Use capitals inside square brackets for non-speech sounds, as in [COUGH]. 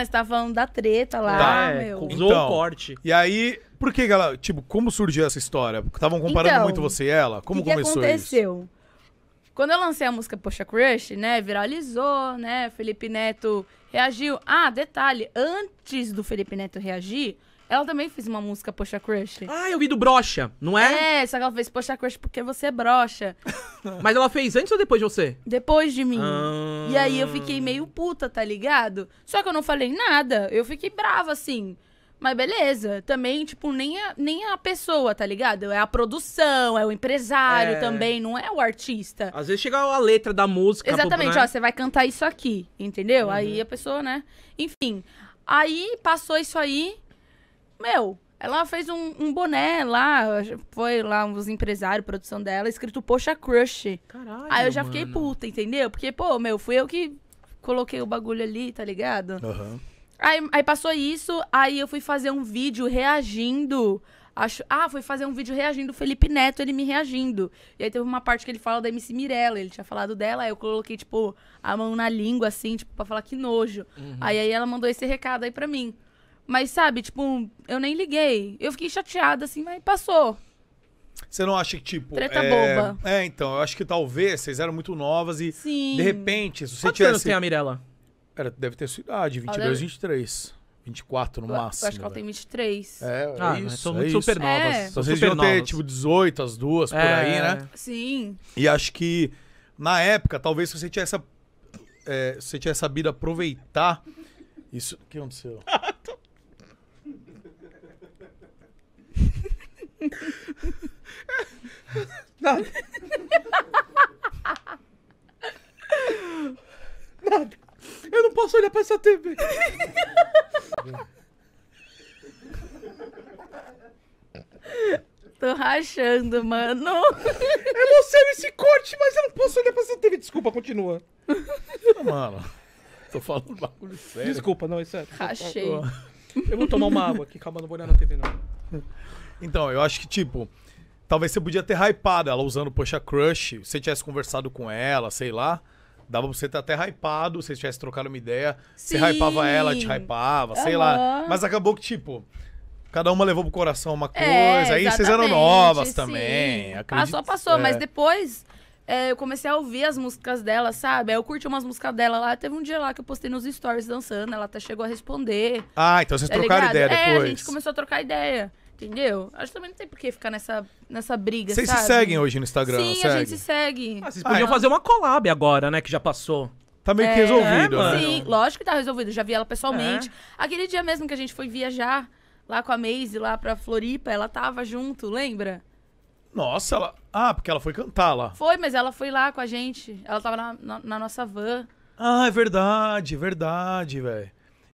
Mas tá falando da treta lá, tá, é, meu. Usou então, o corte. E aí, por que ela... Tipo, como surgiu essa história? Estavam comparando então, muito você e ela? Como que começou que aconteceu? Isso? Quando eu lancei a música Poxa Crush, né? Viralizou, né? Felipe Neto reagiu. Ah, detalhe. Antes do Felipe Neto reagir, ela também fez uma música Poxa Crush. Ah, eu vi do Brocha, não é? É, só que ela fez Poxa Crush porque você é brocha. [LAUGHS] Mas ela fez antes ou depois de você? Depois de mim. Ah. E aí eu fiquei meio hum. puta, tá ligado? Só que eu não falei nada. Eu fiquei brava, assim. Mas beleza, também, tipo, nem a, nem a pessoa, tá ligado? É a produção, é o empresário é. também, não é o artista. Às vezes chega a letra da música. Exatamente, pro, né? ó, você vai cantar isso aqui, entendeu? Uhum. Aí a pessoa, né? Enfim, aí passou isso aí, meu, ela fez um, um, boné lá, foi lá uns empresários, produção dela, escrito Poxa Crush. Caralho. Aí eu já mano. fiquei puta, entendeu? Porque, pô, meu, fui eu que coloquei o bagulho ali, tá ligado? Uhum. Aí, aí passou isso, aí eu fui fazer um vídeo reagindo. Acho, ah, fui fazer um vídeo reagindo o Felipe Neto, ele me reagindo. E aí teve uma parte que ele fala da MC Mirella, ele tinha falado dela, aí eu coloquei, tipo, a mão na língua, assim, tipo, pra falar que nojo. Uhum. Aí, aí ela mandou esse recado aí pra mim. Mas sabe, tipo, eu nem liguei. Eu fiquei chateada, assim, mas passou. Você não acha que, tipo. Treta é... boba. É, então, eu acho que talvez vocês eram muito novas e. Sim. De repente, se você Quantos tivesse. Quantos anos tem a Mirella? Era, deve ter sua idade, 22, deve... 23. 24 no eu, máximo. Eu acho que ela né, velho. tem 23. É, é ah, é né, isso. São é muito super novas. É. Então, vocês deviam ter, tipo, 18, as duas, é. por aí, é. né? Sim. E acho que, na época, talvez se você tivesse, é, se você tivesse sabido aproveitar. Isso. O que aconteceu? Nada. Nada. Eu não posso olhar pra essa TV. Tô rachando, mano. É você nesse corte, mas eu não posso olhar pra essa TV. Desculpa, continua. Ah, mano, tô falando bagulho sério. Desculpa, não, é sério. Rachei. Eu vou tomar uma água aqui, calma, não vou olhar na TV, não. Então, eu acho que, tipo, talvez você podia ter hypado ela usando Poxa Crush, se você tivesse conversado com ela, sei lá. Dava pra você ter até hypado, se você tivesse trocado uma ideia. Você hypava ela, te hypava, uhum. sei lá. Mas acabou que, tipo, cada uma levou pro coração uma é, coisa. É, aí vocês eram novas sim. também. Ah, acredito, passou, passou, é. mas depois é, eu comecei a ouvir as músicas dela, sabe? Aí eu curti umas músicas dela lá. Teve um dia lá que eu postei nos stories dançando, ela até chegou a responder. Ah, então vocês tá trocaram ligado? ideia depois. É, a gente começou a trocar ideia. Entendeu? Acho que também não tem por que ficar nessa, nessa briga, Vocês se seguem hoje no Instagram, Sim, a gente se segue. Ah, vocês ah, podiam é. fazer uma collab agora, né? Que já passou. Tá meio que É, resolvido, né? Sim, lógico que tá resolvido. Já vi ela pessoalmente. É. Aquele dia mesmo que a gente foi viajar lá com a Maze, lá pra Floripa, ela tava junto, lembra? Nossa, ela. Ah, porque ela foi cantar lá. Foi, mas ela foi lá com a gente. Ela tava na, na, na nossa van. Ah, é verdade, é verdade, velho.